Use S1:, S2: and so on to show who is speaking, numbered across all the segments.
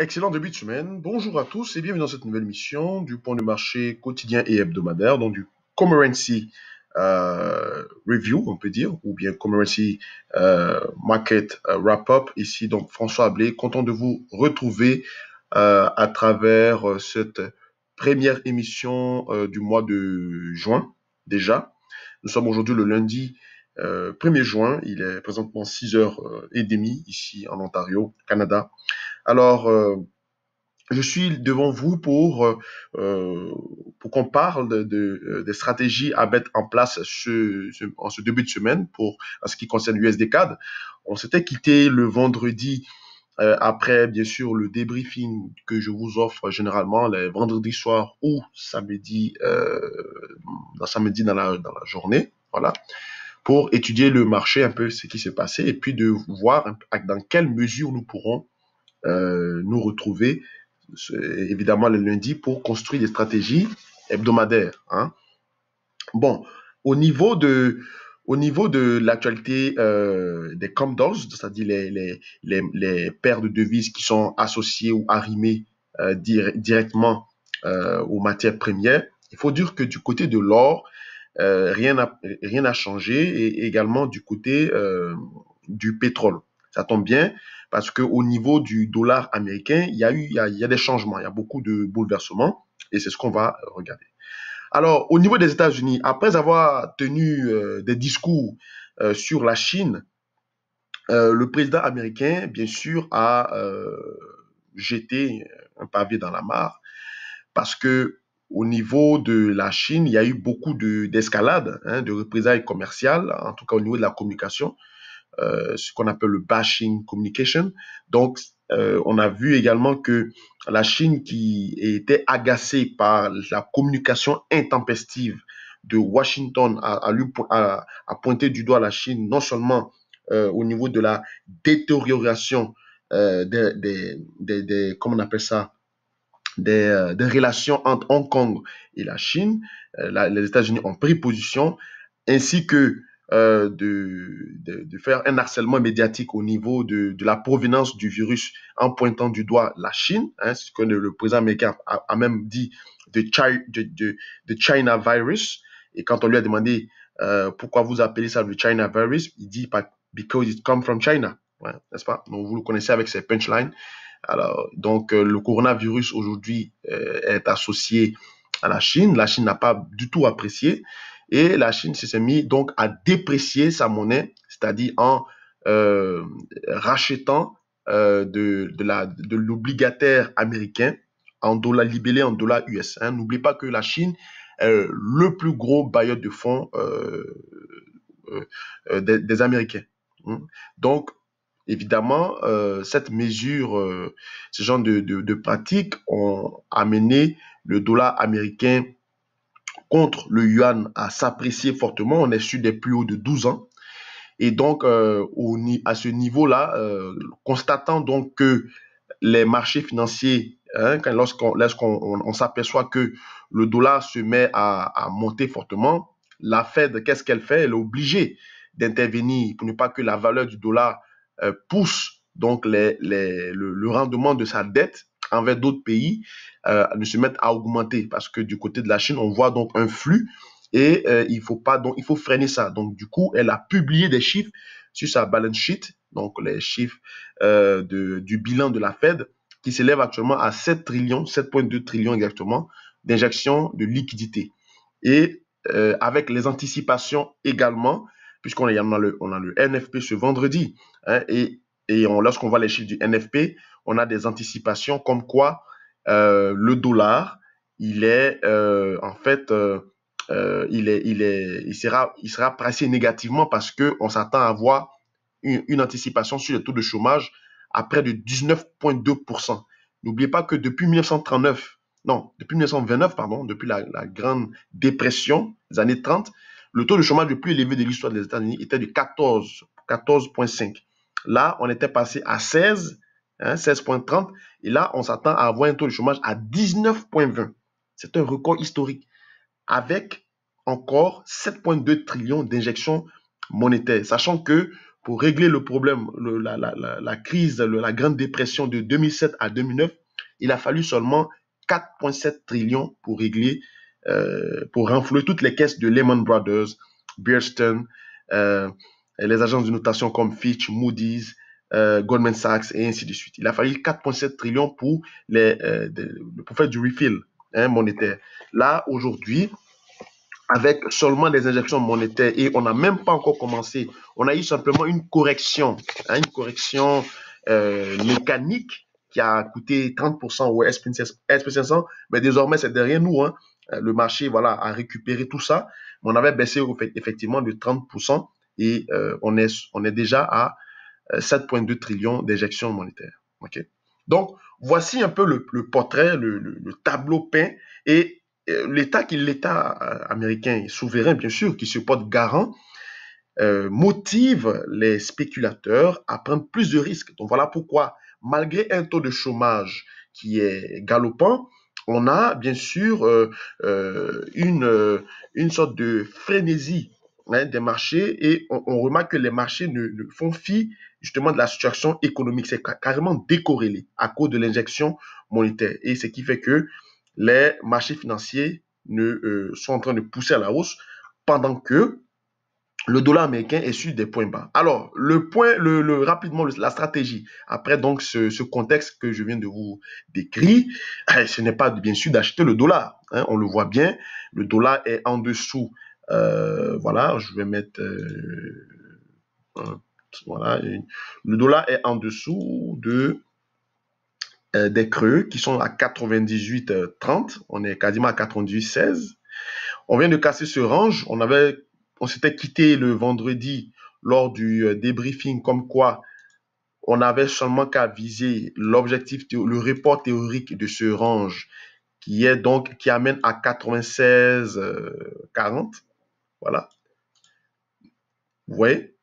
S1: Excellent début de semaine. Bonjour à tous et bienvenue dans cette nouvelle mission du point de marché quotidien et hebdomadaire, donc du currency euh, Review, on peut dire, ou bien currency euh, Market euh, Wrap-Up. Ici, donc François Ablé, content de vous retrouver à travers cette première émission du mois de juin déjà. Nous sommes aujourd'hui le lundi 1er juin. Il est présentement 6h30 ici en Ontario, Canada. Alors, euh, je suis devant vous pour, euh, euh, pour qu'on parle des stratégies à mettre en place ce, en ce début de semaine pour en ce qui concerne l'USDCAD. On s'était quitté le vendredi après, bien sûr, le débriefing que je vous offre généralement le vendredi soir ou samedi, dans, samedi dans la, dans la journée, voilà, pour étudier le marché un peu, ce qui s'est passé et puis de voir dans quelle mesure nous pourrons euh, nous retrouver évidemment le lundi pour construire des stratégies hebdomadaires. Hein. Bon, au niveau de, au niveau de l'actualité euh, des Comdos, c'est-à-dire les, les, les, paires de devises qui sont associées ou arrimées euh, directement aux matières premières, il faut dire que du côté de l'or, rien n'a rien a changé et également du côté du pétrole. Ça tombe bien, parce qu'au niveau du dollar américain, il y a eu, il y a, des changements, il y a beaucoup de bouleversements, et c'est ce qu'on va regarder. Alors, au niveau des États-Unis, après avoir tenu euh, des discours euh, sur la Chine, euh, le président américain, bien sûr, a jeté un pavé dans la mare parce que au niveau de la Chine, il y a eu beaucoup d'escalade, de, hein, de représailles commerciales, en tout cas au niveau de la communication. Euh, ce qu'on appelle le bashing communication. Donc, euh, on a vu également que la Chine qui était agacée par la communication intempestive de Washington a, a, a pointé du doigt la Chine non seulement euh, au niveau de la détérioration des, des, comment on appelle ça, des, relations entre Hong Kong et la Chine. les États-Unis ont pris position, ainsi que euh, de, de, faire un harcèlement médiatique au niveau de, de, la provenance du virus en pointant du doigt la Chine, hein, ce que le, président américain a, même dit de, China virus. Et quand on lui a demandé euh, pourquoi vous appelez ça le China virus, il dit because it comes from China, ouais, n'est-ce pas vous le connaissez avec ses punchlines. Alors donc euh, le coronavirus aujourd'hui est associé à la Chine. La Chine n'a pas du tout apprécié. Et la Chine s'est mise donc à déprécier sa monnaie, c'est-à-dire en euh, rachetant euh, de, l'obligataire américain en dollars libellés en dollars US. Hein. N'oubliez pas que la Chine est le plus gros bailleur de fonds euh, euh, des, des, Américains. Hein. Donc, évidemment, euh, cette mesure, ce genre de, de, de ont amené le dollar américain contre le yuan à s'apprécier fortement. On est sur des plus hauts de 12 ans. Et donc, euh, au, à ce niveau-là, euh, constatant donc que les marchés financiers, hein, lorsqu'on s'aperçoit que le dollar se met à, monter fortement, la Fed, qu'est-ce qu'elle fait Elle est obligée d'intervenir pour ne pas que la valeur du dollar euh, pousse donc les, les, le rendement de sa dette envers d'autres pays euh, de se mettre à augmenter parce que du côté de la Chine, on voit donc un flux et euh, il faut pas donc il faut freiner ça. Donc du coup, elle a publié des chiffres sur sa balance sheet, donc les chiffres euh, de, du bilan de la Fed qui s'élève actuellement à 7 trillions, 7.2 trillions exactement d'injection de liquidités. Et euh, avec les anticipations également, puisqu'on a, on a le NFP ce vendredi, hein, et et lorsqu'on voit les chiffres du NFP, on a des anticipations comme quoi euh, le dollar, il est euh, en fait, euh, il est, il est, sera, il négativement parce que on s'attend à avoir une, anticipation sur le taux de chômage à près de 19,2%. N'oubliez pas que depuis 1939, non, depuis 1929, pardon, depuis la, Grande Dépression des années 30, le taux de chômage le plus élevé de l'histoire des États-Unis était de 14, 14,5. Là, on était passé à 16 16,30. Hein, et là, on s'attend à avoir un taux de chômage à 19,20. C'est un record historique avec encore 7,2 trillions d'injections monétaires, sachant que pour régler le problème, la, crise, la Grande Dépression de 2007 à 2009, il a fallu seulement 4,7 trillions pour régler, euh, pour renflouer toutes les caisses de Lehman Brothers, Bearston, euh, les agences de notation comme Fitch, Moody's, euh, Goldman Sachs et ainsi de suite. Il a fallu 4,7 trillions pour, les, euh, faire du refill hein, monétaire. Là, aujourd'hui, avec seulement des injections monétaires et on n'a même pas encore commencé, on a eu simplement une correction, hein, une correction euh, mécanique qui a coûté 30% au SP500, mais désormais c'est derrière nous. Hein. Le marché voilà, a récupéré tout ça, on avait baissé effectivement de 30% et on, est, on est déjà à 7,2 euh, trillions d'éjections monétaires. Donc, voici un peu le, portrait, le, tableau peint et euh, l'État qui l'État euh, américain souverain, bien sûr, qui se porte garant, motive les spéculateurs à prendre plus de risques. Donc voilà pourquoi, malgré un taux de chômage qui est galopant, on a bien sûr une, une sorte de frénésie Hein, des marchés et on, remarque que les marchés ne, font fi justement de la situation économique. C'est carrément décorrélé à cause de l'injection monétaire. Et ce qui fait que les marchés financiers ne, euh, sont en train de pousser à la hausse pendant que le dollar américain est sur des points bas. Alors, le point, le, rapidement, la stratégie, après donc ce, contexte que je viens de vous décrire, ce n'est pas bien sûr d'acheter le dollar. Hein. on le voit bien, le dollar est en dessous euh, voilà, je vais mettre euh, voilà, le dollar est en dessous de euh, des creux qui sont à 98,30. On est quasiment à 98,16. On vient de casser ce range. On avait, on s'était quitté le vendredi lors du débriefing comme quoi on avait seulement qu'à viser l'objectif, le report théorique de ce range qui est donc, qui amène à 96,40. Voilà. Vous voyez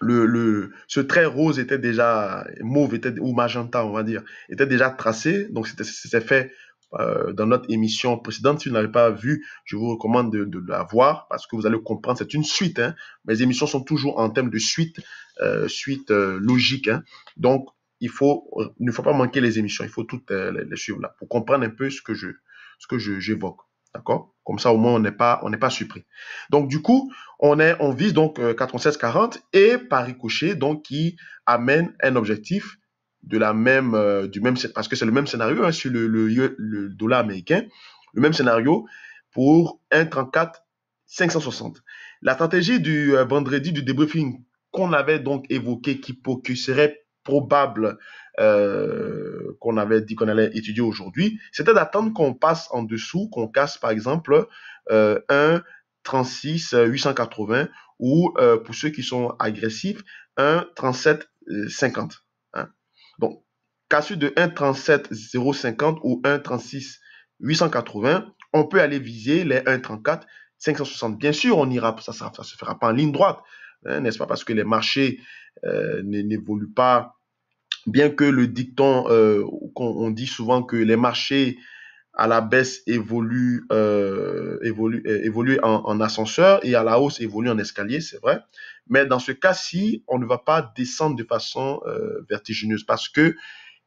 S1: le, ce trait rose était déjà, mauve était, ou magenta, on va dire, était déjà tracé. Donc, c'était fait euh, dans notre émission précédente. Si vous n'avez pas vu, je vous recommande de, la voir parce que vous allez comprendre. C'est une suite. Hein. Mes émissions sont toujours en termes de suite, euh, suite euh, logique. Hein. Donc, il faut, ne faut pas manquer les émissions. Il faut toutes les, suivre là pour comprendre un peu ce que j'évoque. Comme ça, au moins, on n'est pas, on pas surpris. Donc, du coup, on est, on vise donc 96-40 euh, et Paris-Couché donc, qui amène un objectif de la même, euh, du même, parce que c'est le même scénario hein, sur e, le, dollar américain, le même scénario pour 1,34-560. La stratégie du euh, vendredi du debriefing qu'on avait donc évoqué, qui, qui probable euh, qu'on avait dit qu'on allait étudier aujourd'hui, c'était d'attendre qu'on passe en dessous, qu'on casse par exemple euh, 36 880 euh, ou euh, pour ceux qui sont agressifs, un 37 50. Donc, cassure de 1 37 050 ou 1 36 880, on peut aller viser les 1 34 560. Bien sûr, on ira, ça ne se fera pas en ligne droite, hein, n'est-ce pas, parce que les marchés n'évoluent pas bien que le dicton, euh, on dit souvent que les marchés à la baisse évoluent, euh, évoluent, euh, en, ascenseur et à la hausse évoluent en escalier, c'est vrai. Mais dans ce cas-ci, on ne va pas descendre de façon euh, vertigineuse parce que,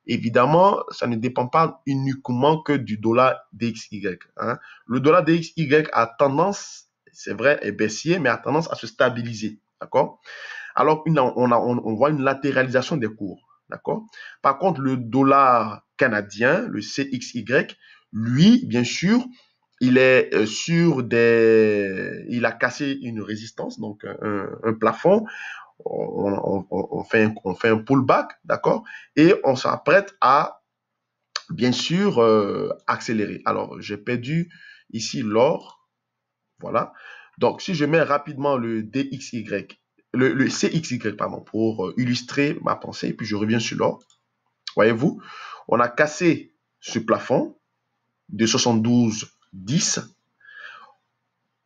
S1: évidemment, ça ne dépend pas uniquement que du dollar DXY. Hein. Le dollar DXY a tendance, c'est vrai, est baissier, mais a tendance à se stabiliser. D'accord Alors, on, on voit une latéralisation des cours. D'accord Par contre, le dollar canadien, le CXY, lui, bien sûr, il est euh, sur des... Il a cassé une résistance, donc un, plafond. On, fait un, pullback, d'accord Et on s'apprête à, bien sûr, euh, accélérer. Alors, j'ai perdu ici l'or. Voilà. Donc, si je mets rapidement le DXY le, le, CXY, pardon, pour euh, illustrer ma pensée, puis je reviens sur l'or. Voyez-vous, on a cassé ce plafond de 10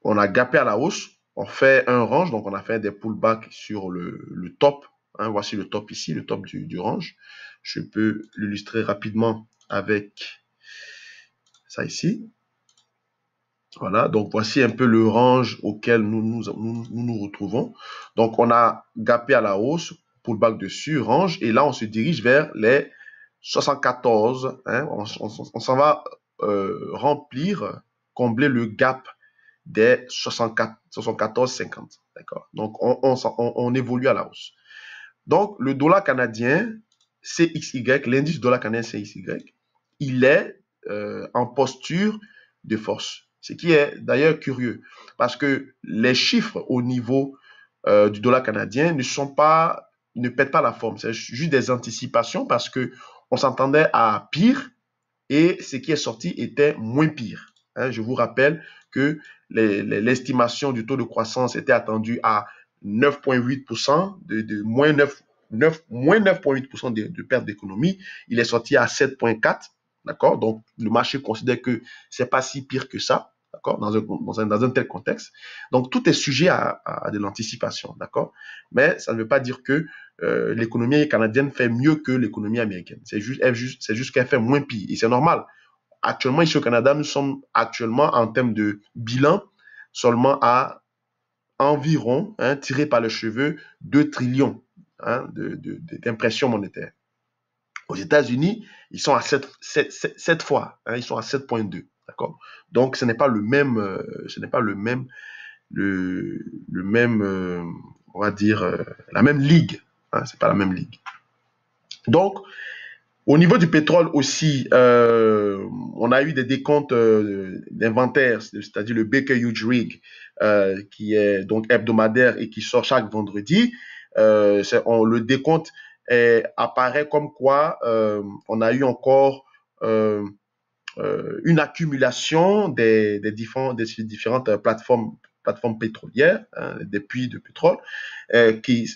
S1: On a gapé à la hausse. On fait un range, donc on a fait des pullbacks sur le, top. Hein, voici le top ici, le top du range. Je peux l'illustrer rapidement avec ça ici. Voilà, donc voici un peu le range auquel nous nous, retrouvons. Donc on a gapé à la hausse pour dessus, range, et là on se dirige vers les 74. Hein. on, s'en va euh, remplir, combler le gap des 74,50. 74, D'accord Donc on, évolue à la hausse. Donc le dollar canadien CXY, l'indice dollar canadien CXY, il est euh, en posture de force ce qui est d'ailleurs curieux, parce que les chiffres au niveau euh, du dollar canadien ne sont pas, ne pètent pas la forme. C'est juste des anticipations parce que on s'entendait à pire et ce qui est sorti était moins pire. Hein. je vous rappelle que l'estimation du taux de croissance était attendue à 9,8%, de, moins 9,8% de, perte d'économie. Il est sorti à 7,4%, d'accord Donc, le marché considère que c'est pas si pire que ça dans, un, tel contexte. Donc, tout est sujet à, de l'anticipation, d'accord Mais ça ne veut pas dire que euh, l'économie canadienne fait mieux que l'économie américaine. C'est juste, qu'elle fait moins pire, et c'est normal. Actuellement, ici au Canada, nous sommes actuellement, en termes de bilan, seulement à environ, hein, tiré par le cheveu, 2 trillions hein, d'impressions monétaires. Aux États-Unis, ils sont à 7, fois, hein, ils sont à 7,2. D'accord Donc, ce n'est pas le même, euh, ce n'est pas le même, le, même, euh, on va dire, euh, la même ligue. Hein, c'est pas la même ligue. Donc, au niveau du pétrole aussi, on a eu des décomptes d'inventaire, c'est-à-dire le Baker Hughes Rig, qui est donc hebdomadaire et qui sort chaque vendredi. on, le décompte apparaît comme quoi on a eu encore euh, une accumulation des, différentes euh, plateformes, plateformes pétrolières, hein, des puits de pétrole, euh, qui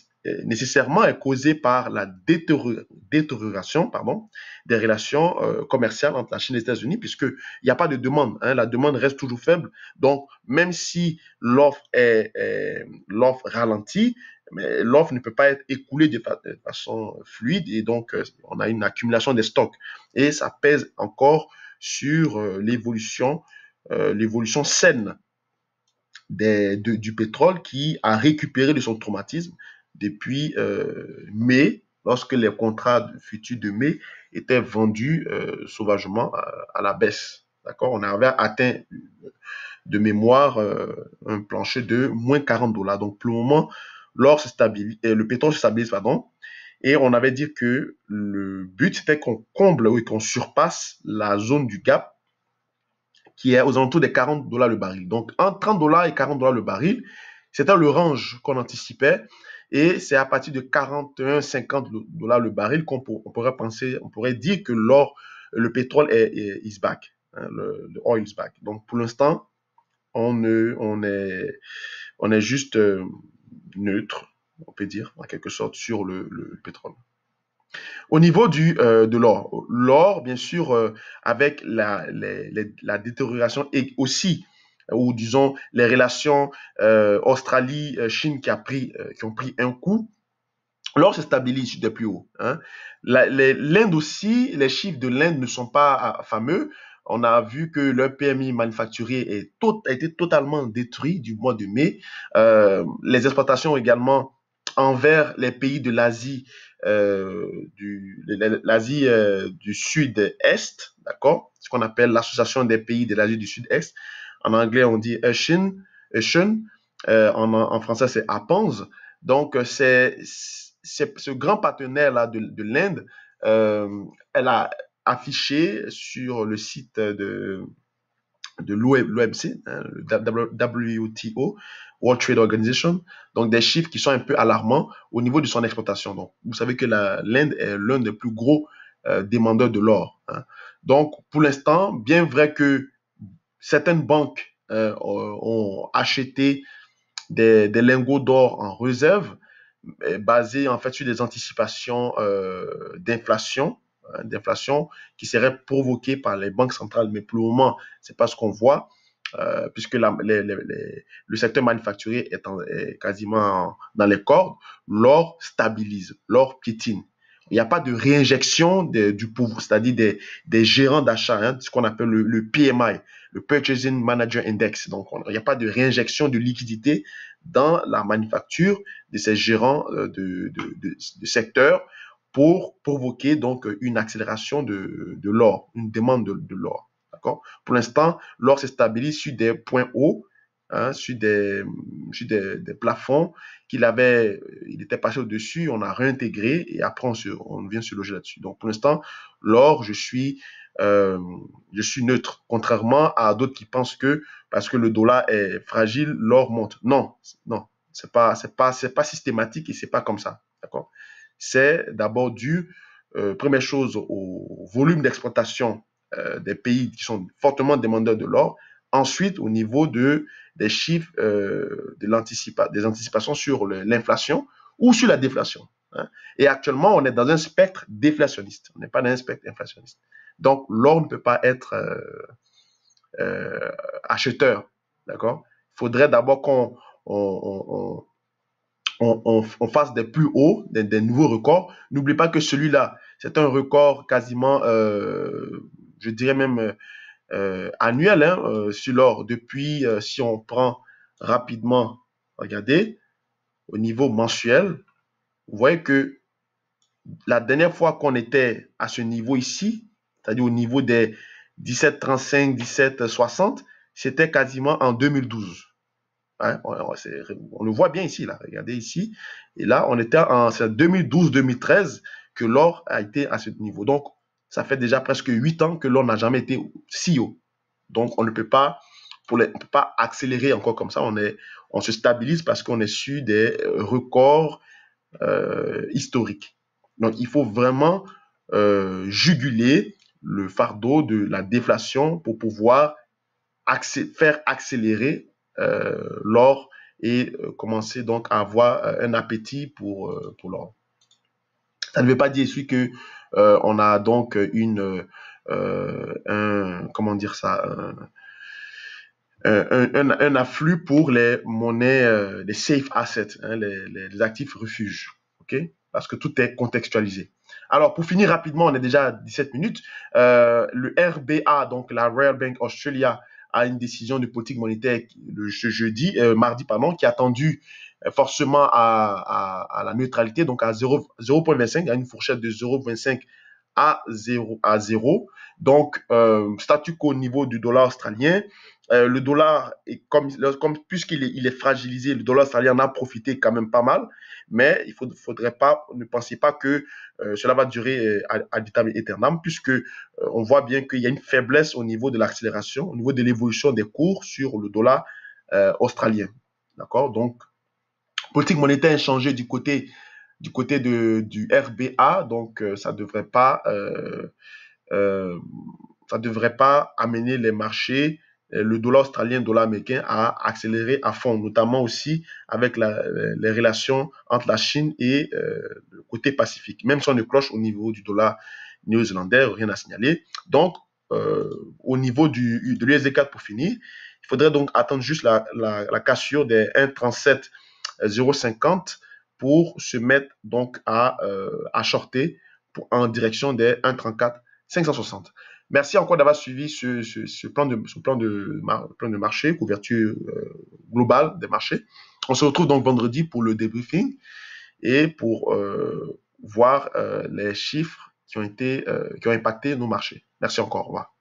S1: nécessairement est causée par la détérioration pardon, des relations commerciales entre la Chine et les États-Unis, puisqu'il n'y a pas de demande. Hein. la demande reste toujours faible. Donc, même si l'offre est, l'offre ralentit, mais l'offre ne peut pas être écoulée de, façon fluide et donc on a une accumulation des stocks. Et ça pèse encore sur euh, l'évolution, euh, l'évolution saine des, du pétrole qui a récupéré de son traumatisme depuis euh, mai, lorsque les contrats futurs de mai étaient vendus sauvagement à, la baisse. D'accord On avait atteint de mémoire un plancher de moins 40 dollars. Donc, pour le moment, se stabilise, le pétrole se stabilise, pardon, et on avait dit que le but, était qu'on comble ou qu'on surpasse la zone du gap qui est aux alentours des 40 dollars le baril. Donc, entre 30 dollars et 40 dollars le baril, c'était le range qu'on anticipait. Et c'est à partir de 41, 50 dollars le baril qu'on pourrait penser, on pourrait dire que l'or, le pétrole est, is back, hein, le, oil is back. Donc, pour l'instant, on, on, est, on est juste euh, neutre on peut dire, en quelque sorte, sur le, pétrole. Au niveau du, euh, de l'or, l'or, bien sûr, euh, avec la, la, détérioration et aussi, euh, ou disons, les relations Australie-Chine qui, a qui ont pris un coup, l'or se stabilise de plus haut. Hein. L'Inde aussi, les chiffres de l'Inde ne sont pas fameux. On a vu que le PMI manufacturier a été totalement détruit du mois de mai. les exportations également envers les pays de l'Asie euh, euh, du, Sud-Est, d'accord Ce qu'on appelle l'Association des pays de l'Asie du Sud-Est. En anglais, on dit "Chine", euh, en, français, c'est APANS. Donc, c'est, ce grand partenaire-là de l'Inde. elle a affiché sur le site de, de l'OMC, e, hein, le WTO, World Trade Organization, donc des chiffres qui sont un peu alarmants au niveau de son exploitation. Donc, vous savez que l'Inde est l'un des plus gros euh, demandeurs de l'or. Hein. Donc, pour l'instant, bien vrai que certaines banques euh, ont acheté des, lingots d'or en réserve, basés en fait sur des anticipations euh, d'inflation euh, d'inflation qui serait provoquée par les banques centrales. Mais pour le moment, c'est pas ce qu'on voit. Euh, puisque le secteur manufacturier est, quasiment dans les cordes, l'or stabilise, l'or piétine. Il n'y a pas de réinjection de, du pauvre, c'est-à-dire des, des, gérants d'achat, hein, ce qu'on appelle le, le, PMI, le Purchasing Manager Index. Donc, il n'y a pas de réinjection de liquidité dans la manufacture de ces gérants euh, de, de, de secteur pour provoquer donc euh, une accélération de, de l'or, une demande de, de l'or. D'accord Pour l'instant, l'or se stabilise sur des points hauts, hein, sur, des, sur des, des, plafonds qu'il avait, euh, il était passé au-dessus, on a réintégré et après on, vient se loger là-dessus. Donc pour l'instant, l'or, je suis euh, je suis neutre, contrairement à d'autres qui pensent que parce que le dollar est fragile, l'or monte. Non, non, c'est pas, c'est pas, c'est pas systématique et c'est pas comme ça, d'accord c'est d'abord dû, euh, première chose, au volume d'exploitation euh, des pays qui sont fortement demandeurs de l'or. Ensuite, au niveau de, des chiffres euh, de l'anticipat des anticipations sur l'inflation ou sur la déflation. Hein. Et actuellement, on est dans un spectre déflationniste. On n'est pas dans un spectre inflationniste. Donc, l'or ne peut pas être acheteur. D'accord Il faudrait d'abord qu'on on, on, on, fasse des plus hauts, des, nouveaux records. N'oubliez pas que celui-là, c'est un record quasiment, euh, je dirais même euh, annuel hein, euh, sur l'or. Depuis, si on prend rapidement, regardez, au niveau mensuel, vous voyez que la dernière fois qu'on était à ce niveau ici, c'est-à-dire au niveau des 17,35, 17,60, c'était quasiment en 2012. Hein? on, le voit bien ici, là. Regardez ici. Et là, on était en 2012-2013 que l'or a été à ce niveau. Donc, ça fait déjà presque 8 ans que l'or n'a jamais été si haut. Donc, on ne peut pas, pour pas accélérer encore comme ça. On, est, on se stabilise parce qu'on est sur des euh, records euh, historiques. Donc, il faut vraiment euh, juguler le fardeau de la déflation pour pouvoir faire accélérer euh, l'or et euh, commencer donc à avoir euh, un appétit pour, pour l'or. Ça ne veut pas dire que on a donc une un comment dire ça un, afflux pour les monnaies, les safe assets, hein, les, les, actifs refuges, ok Parce que tout est contextualisé. Alors pour finir rapidement, on est déjà à 17 minutes. le RBA, donc la Royal Bank Australia, à une décision de politique monétaire le jeudi, euh, mardi, qui a tendu euh, forcément à, à, la neutralité, donc à 0,25, à une fourchette de 0,25 à 0 à 0. Donc, euh, statu quo au niveau du dollar australien. Euh, le dollar, est comme, comme puisqu'il est, il est fragilisé, le dollar australien en a profité quand même pas mal. Mais il ne faudrait pas, ne pensez pas que euh, cela va durer à l'état éternel, puisque euh, on voit bien qu'il y a une faiblesse au niveau de l'accélération, au niveau de l'évolution des cours sur le dollar australien. D'accord Donc, politique monétaire changée du côté du côté du RBA, donc euh, ça ne devrait pas, euh, euh, devrait pas amener les marchés, le dollar australien, dollar américain, à accélérer à fond, notamment aussi avec les relations entre la Chine et le côté pacifique. Même si on cloche au niveau du dollar néo-zélandais, rien à signaler. Donc, au niveau du, de l'USD4 pour finir, il faudrait donc attendre juste la, la, la cassure des 1,37,050 pour se mettre donc à, euh, à shorter en direction des 1,34 560. Merci encore d'avoir suivi ce, ce, plan de, ce plan, de, plan de marché, couverture euh, globale des marchés. On se retrouve donc vendredi pour le débriefing et pour euh, voir les chiffres qui ont, été, qui ont impacté nos marchés. Merci encore. Au revoir.